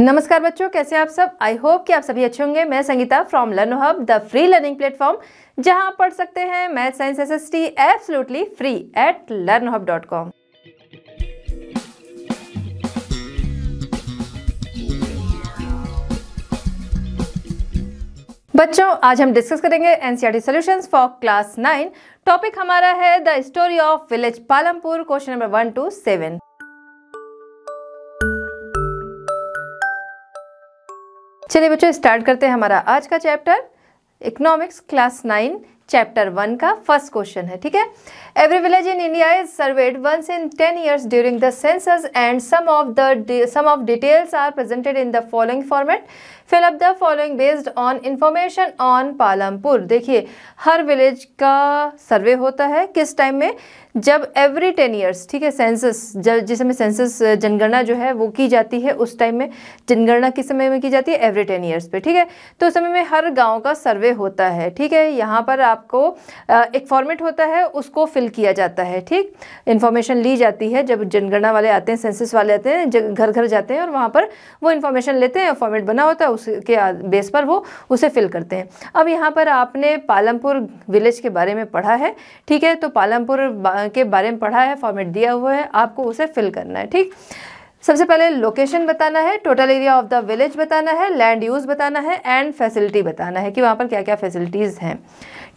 नमस्कार बच्चों कैसे आप सब आई होप कि आप सभी अच्छे होंगे मैं Sangeeta from learn hub the free learning platform जहां आप पढ़ सकते हैं math science S S T absolutely free at learn hub dot com बच्चों आज हम डिस्कस करेंगे NCERT solutions for class nine topic हमारा है the story of village Palampur question number one two seven चलिए बच्चों स्टार्ट करते हैं हमारा आज का chapter economics class nine chapter one का फर्स्ट क्वेश्चन है ठीक है every village in India is surveyed once in ten years during the census and some of the some of details are presented in the following format fill up the following based on information on Palampur देखिए हर village का सर्वे होता है किस time में जब every ten years ठीक है सेंसस जब जिस समय सेंसस जनगणना जो है वो की जाती है उस टाइम में जनगणना किस समय में की जाती है एवरी टेन ईयर्स पे ठीक है तो उस समय में हर गांव का सर्वे होता है ठीक है यहाँ पर आप आपको एक फॉर्मेट होता है उसको फिल किया जाता है ठीक इन्फॉर्मेशन ली जाती है जब जनगणना वाले आते हैं सेंसिस वाले आते हैं घर घर जाते हैं और वहाँ पर वो इन्फॉर्मेशन लेते हैं फॉर्मेट बना होता है उसके बेस पर वो उसे फिल करते हैं अब यहाँ पर आपने पालमपुर विलेज के बारे में पढ़ा है ठीक है तो पालमपुर के बारे में पढ़ा है फॉर्मेट दिया हुआ है आपको उसे फिल करना है ठीक सबसे पहले लोकेशन बताना है total area of the village बताना है लैंड यूज़ बताना है एंड फैसिलिटी बताना है कि वहाँ पर क्या क्या फैसिलिटीज़ हैं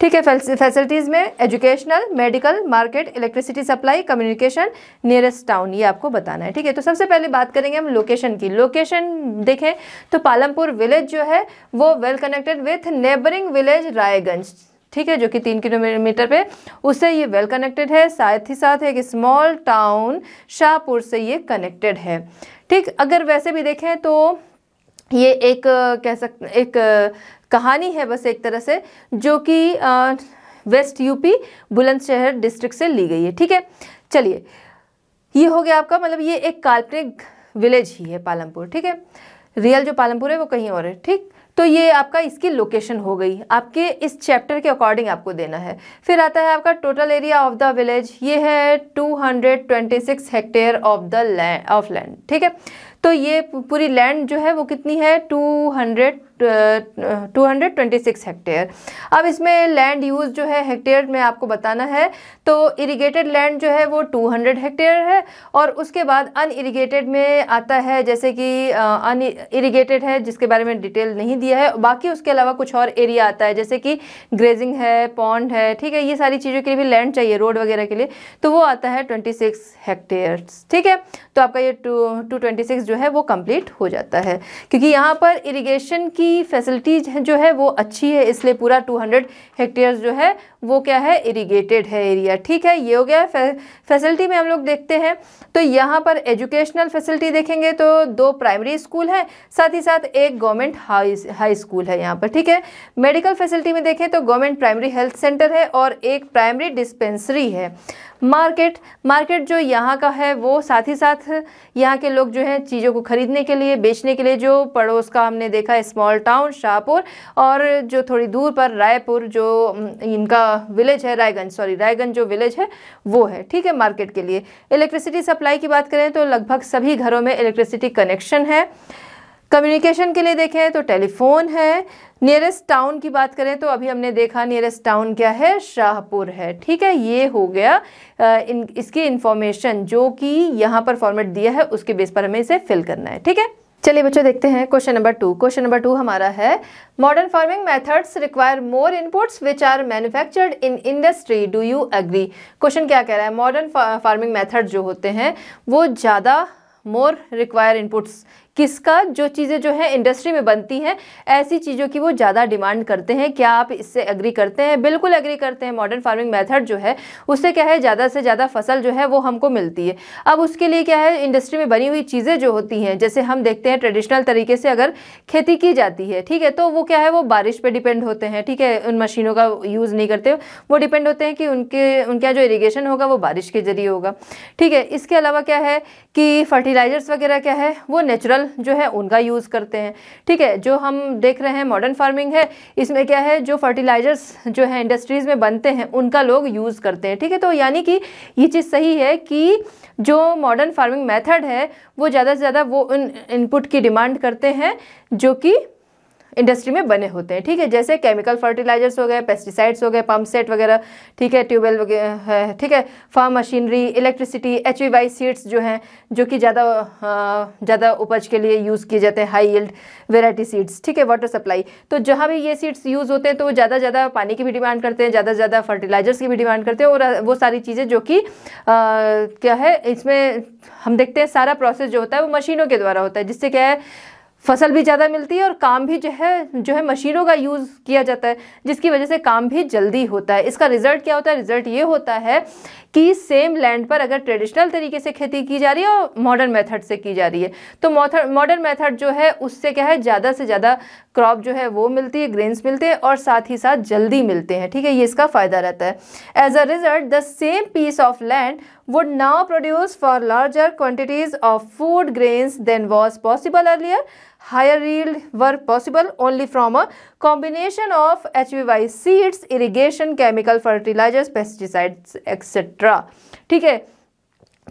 ठीक है फैसिलिटीज़ में educational medical market electricity supply communication nearest town ये आपको बताना है ठीक है तो सबसे पहले बात करेंगे हम लोकेशन की लोकेशन देखें तो पालमपुर विलेज जो है वो well connected with neighbouring village Raiganj ठीक है जो कि तीन किलोमीटर पे उससे ये वेल कनेक्टेड है साथ ही साथ एक स्मॉल टाउन शाहपुर से ये कनेक्टेड है ठीक अगर वैसे भी देखें तो ये एक कह सकते एक कहानी है बस एक तरह से जो कि वेस्ट यूपी बुलंदशहर डिस्ट्रिक्ट से ली गई है ठीक है चलिए ये हो गया आपका मतलब ये एक काल्पनिक विलेज ही है पालमपुर ठीक है रियल जो पालमपुर है वो कहीं और है ठीक तो ये आपका इसकी लोकेशन हो गई आपके इस चैप्टर के अकॉर्डिंग आपको देना है फिर आता है आपका total area of the village ये है 226 hectare of the land of land ठीक है तो ये पूरी लैंड जो है वो कितनी है टू हंड्रेड 226 हेक्टेयर अब इसमें लैंड यूज़ जो है हेक्टेयर में आपको बताना है तो इरिगेटेड लैंड जो है वो 200 हेक्टेयर है और उसके बाद अन इरीगेटेड में आता है जैसे कि अन इरीगेटेड है जिसके बारे में डिटेल नहीं दिया है बाकी उसके अलावा कुछ और एरिया आता है जैसे कि ग्रेजिंग है पॉन्ड है ठीक है ये सारी चीज़ों के लिए भी लैंड चाहिए रोड वगैरह के लिए तो वो आता है ट्वेंटी सिक्स ठीक है तो आपका ये टू टू ट्वेंटी सिक्स जो है वो कंप्लीट हो जाता है क्योंकि यहाँ पर इरीगेशन की की फैसिलिटीज जो है वो अच्छी है इसलिए पूरा 200 हेक्टेयर्स जो है वो क्या है इरिगेटेड है एरिया ठीक है ये हो गया फैसिलिटी में हम लोग देखते हैं तो यहाँ पर एजुकेशनल फैसिलिटी देखेंगे तो दो प्राइमरी स्कूल हैं साथ ही साथ एक गवर्नमेंट हाई हाई स्कूल है यहाँ पर ठीक है मेडिकल फैसिलिटी में देखें तो गवर्नमेंट प्राइमरी हेल्थ सेंटर है और एक प्राइमरी डिस्पेंसरी है मार्केट मार्केट जो यहाँ का है वो साथ ही साथ यहाँ के लोग जो हैं चीज़ों को ख़रीदने के लिए बेचने के लिए जो पड़ोस का हमने देखा स्मॉल टाउन शाहपुर और जो थोड़ी दूर पर रायपुर जो इनका विलेज है रायगंज सॉरी रायगंज जो विलेज है वो है ठीक है मार्केट के लिए इलेक्ट्रिसिटी सप्लाई की बात करें तो लगभग सभी घरों में इलेक्ट्रिसिटी कनेक्शन है कम्युनिकेशन के लिए देखें तो टेलीफोन है नियरेस्ट टाउन की बात करें तो अभी हमने देखा नियरेस्ट टाउन क्या है शाहपुर है ठीक है ये हो गया इन इसकी इन्फॉर्मेशन जो कि यहाँ पर फॉर्मेट दिया है उसके बेस पर हमें इसे फिल करना है ठीक है चलिए बच्चों देखते हैं question number two question number two हमारा है modern farming methods require more inputs which are manufactured in industry do you agree question क्या कह रहा है मॉडर्न फार्मिंग मेथड जो होते हैं वो ज़्यादा मोर रिक्वायर इनपुट्स किसका जो चीज़ें जो है इंडस्ट्री में बनती हैं ऐसी चीज़ों की वो ज़्यादा डिमांड करते हैं क्या आप इससे एग्री करते हैं बिल्कुल एग्री करते हैं मॉडर्न फार्मिंग मेथड जो है उससे क्या है ज़्यादा से ज़्यादा फसल जो है वो हमको मिलती है अब उसके लिए क्या है इंडस्ट्री में बनी हुई चीज़ें जो होती हैं जैसे हम देखते हैं ट्रेडिशनल तरीके से अगर खेती की जाती है ठीक है तो वो क्या है वो बारिश पर डिपेंड होते हैं ठीक है उन मशीनों का यूज़ नहीं करते वो डिपेंड होते हैं कि उनके उनका जो इरीगेशन होगा वो बारिश के ज़रिए होगा ठीक है इसके अलावा क्या है कि फर्टिलाइज़र्स वगैरह क्या है वो नेचुरल जो है उनका यूज़ करते हैं ठीक है जो हम देख रहे हैं मॉडर्न फार्मिंग है इसमें क्या है जो फर्टिलाइजर्स जो है इंडस्ट्रीज़ में बनते हैं उनका लोग यूज़ करते हैं ठीक है तो यानी कि ये चीज़ सही है कि जो मॉडर्न फार्मिंग मेथड है वो ज़्यादा से ज़्यादा वो उन इनपुट की डिमांड करते हैं जो कि इंडस्ट्री में बने होते हैं ठीक है जैसे केमिकल फर्टिलाइजर्स हो गए पेस्टिसाइड्स हो गए पम्प सेट वगैरह ठीक है ट्यूबवेल वगैरह ठीक है farm machinery electricity H V seeds जो हैं जो कि ज़्यादा हाँ, ज़्यादा उपज के लिए यूज़ किए जाते हैं हाई यील्ड वेराइटी सीड्स ठीक है वाटर सप्लाई तो जहाँ भी ये सीड्स यूज़ होते हैं तो वो ज़्यादा ज़्यादा पानी की भी डिमांड करते हैं ज़्यादा ज़्यादा फर्टिलाइजर्स की भी डिमांड करते हैं और वो सारी चीज़ें जो कि क्या है इसमें हम देखते हैं सारा प्रोसेस जो होता है वो मशीनों के द्वारा होता है जिससे क्या है फसल भी ज़्यादा मिलती है और काम भी जो है जो है मशीनों का यूज़ किया जाता है जिसकी वजह से काम भी जल्दी होता है इसका रिज़ल्ट क्या होता है रिज़ल्ट ये होता है कि सेम लैंड पर अगर ट्रेडिशनल तरीके से खेती की जा रही है और मॉडर्न मेथड से की जा रही है तो मॉडर्न मेथड जो है उससे क्या है ज़्यादा से ज़्यादा क्रॉप जो है वो मिलती है ग्रेन्स मिलते हैं और साथ ही साथ जल्दी मिलते हैं ठीक है ये इसका फ़ायदा रहता है as a result the same piece of land would now produce far larger quantities of food grains than was possible earlier higher yield were possible only from a combination of HVY seeds, irrigation, chemical fertilizers, pesticides, etc. ठीक है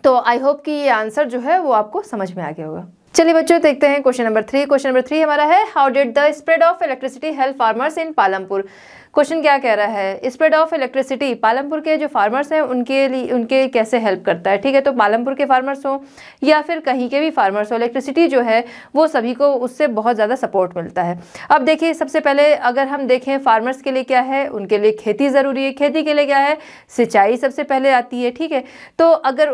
तो I hope कि ये answer जो है वो आपको समझ में आ गया होगा चलिए बच्चों देखते हैं question number three question number three हमारा है how did the spread of electricity help farmers in Palampur question क्या कह रहा है स्प्रेड ऑफ इलेक्ट्रिसिटी पालमपुर के जो फार्मर्स हैं उनके लिए उनके कैसे हेल्प करता है ठीक है तो पालमपुर के फार्मर्स हों या फिर कहीं के भी फार्मर्स हो इलेक्ट्रिसिटी जो है वो सभी को उससे बहुत ज़्यादा सपोर्ट मिलता है अब देखिए सबसे पहले अगर हम देखें फार्मर्स के लिए क्या है उनके लिए खेती ज़रूरी है खेती के लिए क्या है सिंचाई सबसे पहले आती है ठीक है तो अगर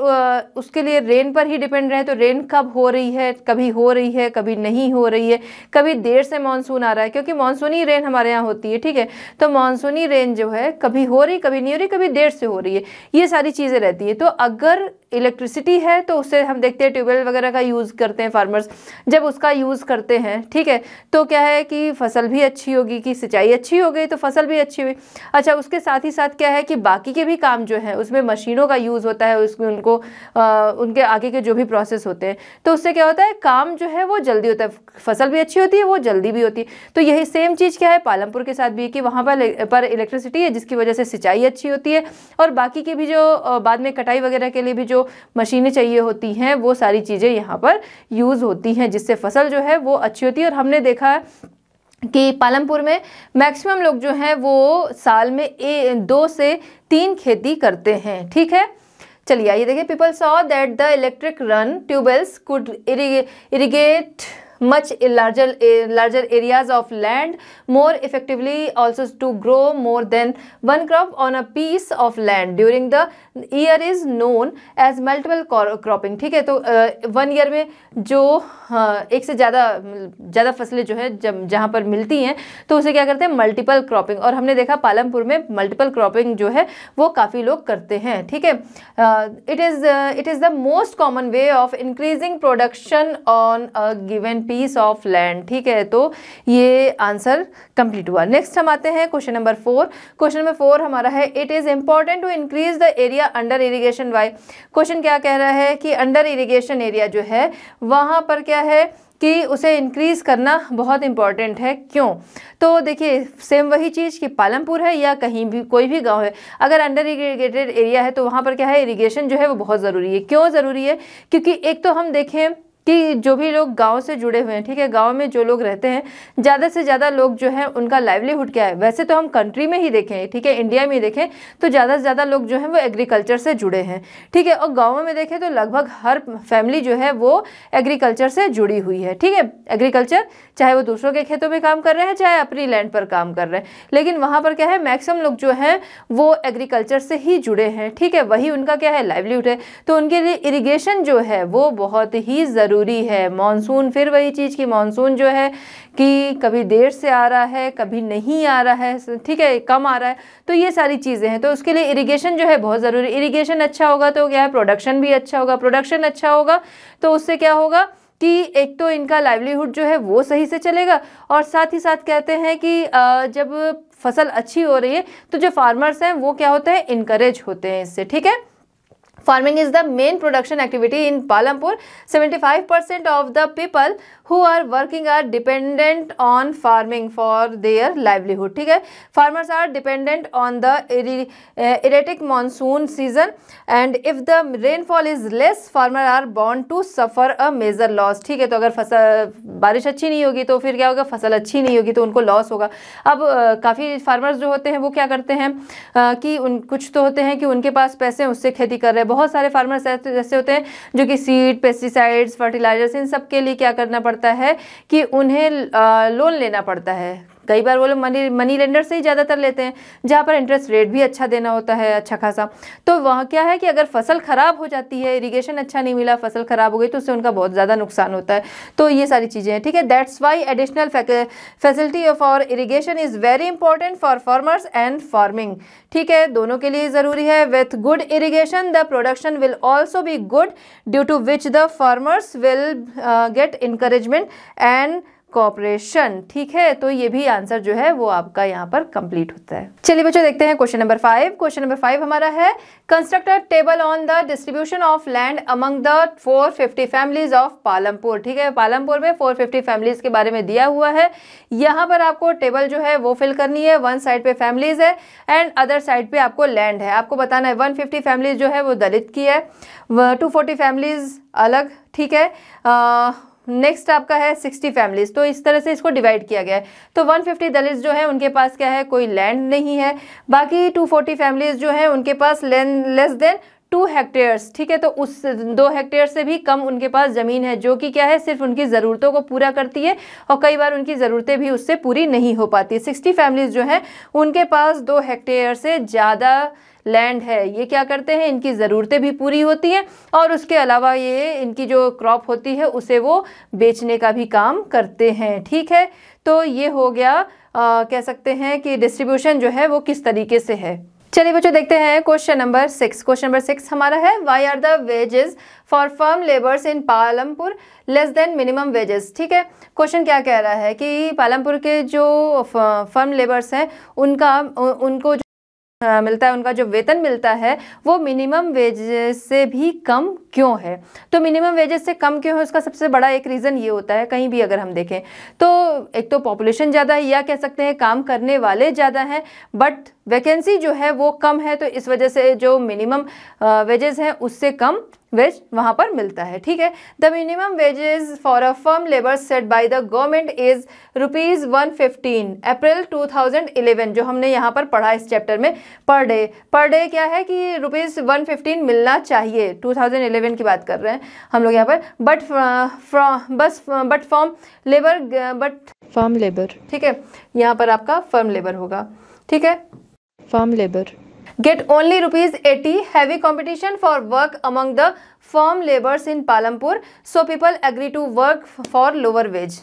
उसके लिए रेन पर ही डिपेंड रहे तो रेन कब हो रही है कभी हो रही है कभी नहीं हो रही है कभी देर से मानसून आ रहा है क्योंकि मानसूनी रेन हमारे यहाँ होती है ठीक है तो मानसूनी रेंज जो है कभी हो रही कभी नहीं हो रही कभी देर से हो रही है ये सारी चीज़ें रहती है तो अगर इलेक्ट्रिसिटी है तो उससे हम देखते हैं ट्यूबवेल वगैरह का यूज़ करते हैं फार्मर्स जब उसका यूज़ करते हैं ठीक है तो क्या है कि फसल भी अच्छी होगी कि सिंचाई अच्छी हो गई तो फसल भी अच्छी हुई अच्छा उसके साथ ही साथ क्या है कि बाकी के भी काम जो है उसमें मशीनों का यूज़ होता है उसमें उनको आ, उनके आगे के जो भी प्रोसेस होते हैं तो उससे क्या होता है काम जो है वो जल्दी होता है फसल भी अच्छी होती है वो जल्दी भी होती है तो यही सेम चीज़ क्या है पालमपुर के साथ भी कि वहाँ पर इलेक्ट्रिसिटी है जिसकी वजह से सिंचाई अच्छी होती है और बाकी के भी जो बाद में कटाई वगैरह के लिए भी जो मशीनें चाहिए होती हैं वो सारी चीज़ें यहाँ पर यूज़ होती हैं जिससे फसल जो है वो अच्छी होती है और हमने देखा कि पालमपुर में मैक्सिमम लोग जो हैं वो साल में ए, दो से तीन खेती करते हैं ठीक है चलिए आइए देखिए people saw that the electric run tubewells could irrigate much larger eh, larger areas of land more effectively also to grow more than one crop on a piece of land during the year is known as multiple cropping ठीक है तो one eh, year में जो eh, एक से ज़्यादा ज़्यादा फसलें जो है जब जहाँ पर मिलती हैं तो उसे क्या करते हैं मल्टीपल क्रॉपिंग और हमने देखा पालमपुर में मल्टीपल क्रॉपिंग जो है वो काफ़ी लोग करते हैं ठीक है it is it is the most common way of increasing production on a given piece of land ठीक है तो ये आंसर कंप्लीट हुआ नेक्स्ट हम आते हैं question number four question number four हमारा है it is important to increase the area under irrigation why question क्या कह रहा है कि अंडर इरीगेशन एरिया जो है वहां पर क्या है कि उसे इंक्रीज़ करना बहुत इंपॉर्टेंट है क्यों तो देखिए सेम वही चीज़ कि पालमपुर है या कहीं भी कोई भी गांव है अगर अंडर इरीगेटेड एरिया है तो वहाँ पर क्या है इरीगेशन जो है वो बहुत ज़रूरी है क्यों ज़रूरी है क्योंकि एक तो हम देखें कि जो भी लोग गांव से जुड़े हुए हैं ठीक है गांव में जो लोग रहते हैं ज़्यादा से ज़्यादा लोग जो है उनका लाइवलीहुड क्या है वैसे तो हम कंट्री में ही देखें ठीक है इंडिया में ही देखें तो ज़्यादा से ज़्यादा लोग जो हैं वो एग्रीकल्चर से जुड़े हैं ठीक है और गाँव में देखें तो लगभग हर फैमिली जो है वो एग्रीकल्चर से जुड़ी हुई है ठीक है एग्रीकल्चर चाहे वो दूसरों के खेतों में काम कर रहे हैं चाहे अपनी लैंड पर काम कर रहे हैं लेकिन वहाँ पर क्या है मैक्सिमम लोग जो हैं वो एग्रीकल्चर से ही जुड़े हैं ठीक है वही उनका क्या है लाइवलीहुड है तो उनके लिए इरीगेशन जो है वो बहुत ही ज़रूरी है मानसून फिर वही चीज़ की मानसून जो है कि कभी देर से आ रहा है कभी नहीं आ रहा है ठीक है कम आ रहा है तो ये सारी चीज़ें हैं तो उसके लिए इरीगेशन जो है बहुत ज़रूरी इरीगेशन अच्छा होगा तो क्या है प्रोडक्शन भी अच्छा होगा प्रोडक्शन अच्छा होगा तो उससे क्या होगा कि एक तो इनका लाइवलीहुड जो है वो सही से चलेगा और साथ ही साथ कहते हैं कि जब फसल अच्छी हो रही है तो जो फार्मर्स हैं वो क्या होते हैं इनक्रेज होते हैं इससे ठीक है farming is the main production activity in Palampur seventy five percent of the people who are working are dependent on farming for their livelihood ठीक है farmers are dependent on the erratic monsoon season and if the rainfall is less farmer are बॉर्न to suffer a major loss ठीक है तो अगर फसल बारिश अच्छी नहीं होगी तो फिर क्या होगा फसल अच्छी नहीं होगी तो उनको लॉस होगा अब काफ़ी फार्मर्स जो होते हैं वो क्या करते हैं कि उन कुछ तो होते हैं कि उनके पास पैसे उससे खेती कर रहे हैं बहुत सारे फार्मर्स ऐसे होते हैं जो कि सीड पेस्टिसाइड्स फर्टिलाइजर्स इन सब के लिए क्या करना पड़ता है कि उन्हें लोन लेना पड़ता है कई बार वो लोग मनी मनी लेंडर से ही ज़्यादातर लेते हैं जहाँ पर इंटरेस्ट रेट भी अच्छा देना होता है अच्छा खासा तो वह क्या है कि अगर फसल ख़राब हो जाती है इरीगेशन अच्छा नहीं मिला फसल ख़राब हो गई तो उससे उनका बहुत ज़्यादा नुकसान होता है तो ये सारी चीज़ें हैं ठीक है that's why additional facility of irrigation is very important for farmers and farming ठीक है दोनों के लिए ज़रूरी है with good irrigation the production will also be good due to which the farmers will get encouragement and cooperation ठीक है तो ये भी आंसर जो है वो आपका यहाँ पर कंप्लीट होता है चलिए बच्चों देखते हैं question number five question number five हमारा है construct a table on the distribution of land among the 450 families of Palampur ठीक है पालमपुर में 450 फैमिलीज के बारे में दिया हुआ है यहाँ पर आपको टेबल जो है वो फिल करनी है वन साइड पे फैमिलीज है एंड अदर साइड पे आपको लैंड है आपको बताना है वन फैमिलीज जो है वो दलित की है टू फोर्टी फैमिलीज अलग ठीक है नेक्स्ट आपका है सिक्सटी फैमिलीज़ तो इस तरह से इसको डिवाइड किया गया है तो वन फिफ्टी दलित जो है उनके पास क्या है कोई लैंड नहीं है बाकी टू फोर्टी फैमिलीज़ जो है उनके पास लेस देन टू हेक्टेयर्स ठीक है तो उस दो हेक्टेयर से भी कम उनके पास ज़मीन है जो कि क्या है सिर्फ उनकी ज़रूरतों को पूरा करती है और कई बार उनकी ज़रूरतें भी उससे पूरी नहीं हो पाती सिक्सटी फैमिलीज़ जो हैं उनके पास दो हेक्टेयर से ज़्यादा लैंड है ये क्या करते हैं इनकी ज़रूरतें भी पूरी होती हैं और उसके अलावा ये इनकी जो क्रॉप होती है उसे वो बेचने का भी काम करते हैं ठीक है तो ये हो गया आ, कह सकते हैं कि डिस्ट्रीब्यूशन जो है वो किस तरीके से है चलिए बच्चों देखते हैं question number six question number six हमारा है why are the wages for farm labours in Palampur less than minimum wages ठीक है क्वेश्चन क्या कह रहा है कि पालमपुर के जो फर्म लेबर्स हैं उनका उनको मिलता है उनका जो वेतन मिलता है वो मिनिमम वेजेस से भी कम क्यों है तो मिनिमम वेजेस से कम क्यों है उसका सबसे बड़ा एक रीज़न ये होता है कहीं भी अगर हम देखें तो एक तो पॉपुलेशन ज़्यादा है या कह सकते हैं काम करने वाले ज़्यादा हैं बट वैकेंसी जो है वो कम है तो इस वजह से जो मिनिमम वेजेस हैं उससे कम वेज वहाँ पर मिलता है ठीक है the minimum wages for a farm labour set by the government is rupees one fifteen April two thousand eleven जो हमने यहाँ पर पढ़ा इस चैप्टर में पर डे पर डे क्या है कि रुपीज़ वन फिफ्टीन मिलना चाहिए टू थाउजेंड इलेवन की बात कर रहे हैं हम लोग यहाँ पर बट uh, बस but farm labour but farm labour ठीक है यहाँ पर आपका फर्म लेबर होगा ठीक है farm labour get only rupees 80 heavy competition for work among the farm labours in Palampur so people agree to work for lower wage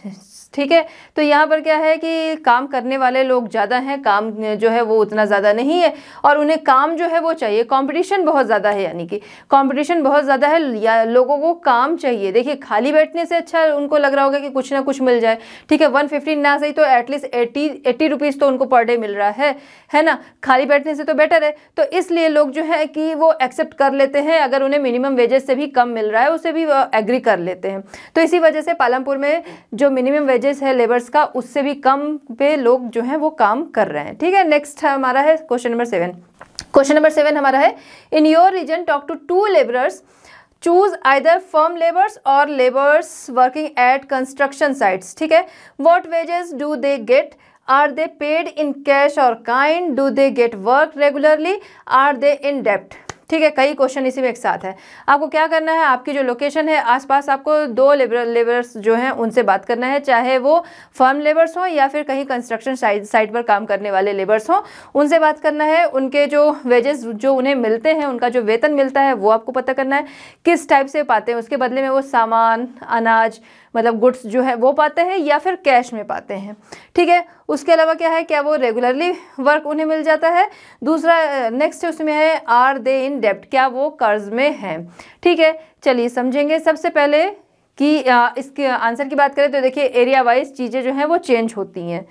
ठीक है तो यहाँ पर क्या है कि काम करने वाले लोग ज़्यादा हैं काम जो है वो उतना ज़्यादा नहीं है और उन्हें काम जो है वो चाहिए कंपटीशन बहुत ज़्यादा है यानी कि कंपटीशन बहुत ज़्यादा है या लोगों को काम चाहिए देखिए खाली बैठने से अच्छा उनको लग रहा होगा कि कुछ ना कुछ मिल जाए ठीक है वन फिफ्टी ना सही तो एटलीस्ट एटी एट्टी रुपीज़ तो उनको पर डे मिल रहा है है ना खाली बैठने से तो बेटर है तो इसलिए लोग जो है कि वो एक्सेप्ट कर लेते हैं अगर उन्हें मिनिमम वेजेस से भी कम मिल रहा है उसे भी एग्री कर लेते हैं तो इसी वजह से पालमपुर में जो मिनिमम वेजेस है लेबर्स का उससे भी कम पे लोग जो हैं वो काम कर रहे हैं ठीक है नेक्स्ट हमारा है question number seven question number seven हमारा है in your region talk to two labourers choose either farm labours और labours working at construction sites ठीक है what wages do they get are they paid in cash और kind do they get work regularly are they in डेप्ट ठीक है कई question इसी में एक साथ है आपको क्या करना है आपकी जो लोकेशन है आसपास आपको दो लेबर लेबर्स जो हैं उनसे बात करना है चाहे वो फर्म लेबर्स हों या फिर कहीं कंस्ट्रक्शन साइट पर काम करने वाले लेबर्स हों उनसे बात करना है उनके जो वेजेस जो उन्हें मिलते हैं उनका जो वेतन मिलता है वो आपको पता करना है किस टाइप से पाते हैं उसके बदले में वो सामान अनाज मतलब गुड्स जो है वो पाते हैं या फिर कैश में पाते हैं ठीक है उसके अलावा क्या है क्या वो रेगुलरली वर्क उन्हें मिल जाता है दूसरा नेक्स्ट उसमें है आर दे इन डेप्ट क्या वो कर्ज में है ठीक है चलिए समझेंगे सबसे पहले कि इसके आंसर की बात करें तो देखिए एरिया वाइज चीज़ें जो हैं वो चेंज होती हैं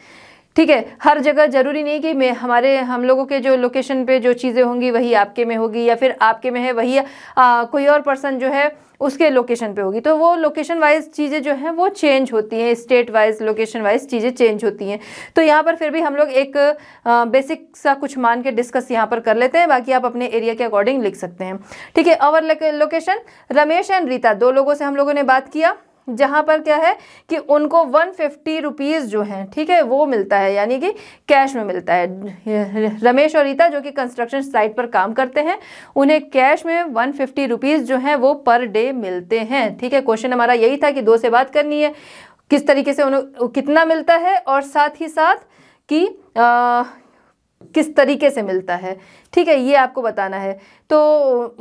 ठीक है हर जगह ज़रूरी नहीं कि मैं हमारे हम लोगों के जो लोकेशन पे जो चीज़ें होंगी वही आपके में होगी या फिर आपके में है वही आ, कोई और पर्सन जो है उसके लोकेशन पे होगी तो वो लोकेशन वाइज चीज़ें जो हैं वो चेंज होती हैं स्टेट वाइज लोकेशन वाइज चीज़ें चेंज होती हैं तो यहाँ पर फिर भी हम लोग एक आ, बेसिक सा कुछ मान के डिस्कस यहाँ पर कर लेते हैं बाकी आप अपने एरिया के अकॉर्डिंग लिख सकते हैं ठीक है और लोकेशन रमेश एंड रीता दो लोगों से हम लोगों ने बात किया जहाँ पर क्या है कि उनको वन फिफ्टी रुपीज़ जो हैं ठीक है वो मिलता है यानी कि कैश में मिलता है रमेश और रीता जो कि कंस्ट्रक्शन साइट पर काम करते हैं उन्हें कैश में वन फिफ्टी रुपीज़ जो हैं वो पर डे मिलते हैं ठीक है क्वेश्चन हमारा यही था कि दो से बात करनी है किस तरीके से उन्हें कितना मिलता है और साथ ही साथ कि आ, किस तरीके से मिलता है ठीक है ये आपको बताना है तो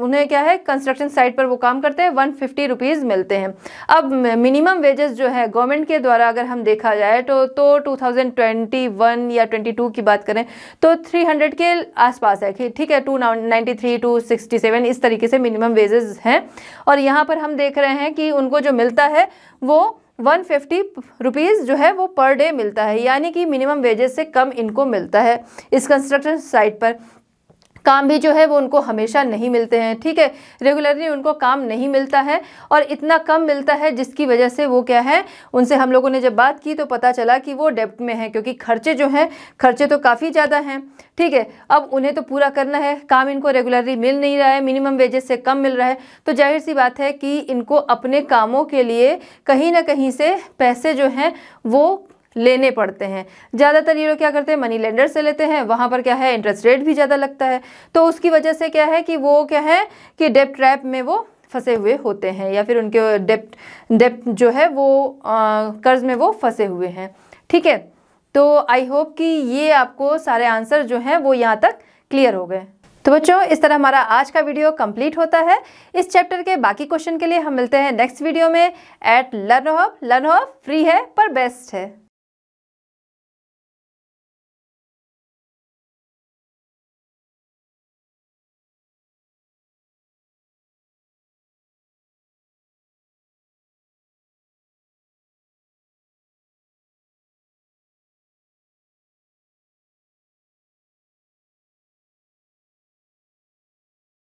उन्हें क्या है कंस्ट्रक्शन साइट पर वो काम करते हैं वन फिफ्टी रुपीज़ मिलते हैं अब मिनिमम वेजेस जो है गवर्नमेंट के द्वारा अगर हम देखा जाए तो तो 2021 या 22 की बात करें तो 300 के आसपास है ठीक है two ninety three two sixty seven इस तरीके से मिनिमम वेजेज़ हैं और यहाँ पर हम देख रहे हैं कि उनको जो मिलता है वो वन फिफ्टी रुपीज़ जो है वो पर डे मिलता है यानी कि मिनिमम वेजेस से कम इनको मिलता है इस कंस्ट्रक्शन साइट पर काम भी जो है वो उनको हमेशा नहीं मिलते हैं ठीक है रेगुलरली उनको काम नहीं मिलता है और इतना कम मिलता है जिसकी वजह से वो क्या है उनसे हम लोगों ने जब बात की तो पता चला कि वो डेप्ट में है क्योंकि खर्चे जो हैं खर्चे तो काफ़ी ज़्यादा हैं ठीक है अब उन्हें तो पूरा करना है काम इनको रेगुलरली मिल नहीं रहा है मिनिमम वेजेस से कम मिल रहा है तो जाहिर सी बात है कि इनको अपने कामों के लिए कहीं ना कहीं से पैसे जो हैं वो लेने पड़ते हैं ज़्यादातर ये लोग क्या करते हैं मनी लेंडर से लेते हैं वहाँ पर क्या है इंटरेस्ट रेट भी ज़्यादा लगता है तो उसकी वजह से क्या है कि वो क्या है कि डेप ट्रैप में वो फंसे हुए होते हैं या फिर उनके डेप्ट डेप्ट जो है वो कर्ज में वो फंसे हुए हैं ठीक है तो आई होप कि ये आपको सारे आंसर जो हैं वो यहाँ तक क्लियर हो गए तो बच्चों इस तरह हमारा आज का वीडियो कंप्लीट होता है इस चैप्टर के बाकी क्वेश्चन के लिए हम मिलते हैं नेक्स्ट वीडियो में at learn hub learn hub free है पर बेस्ट है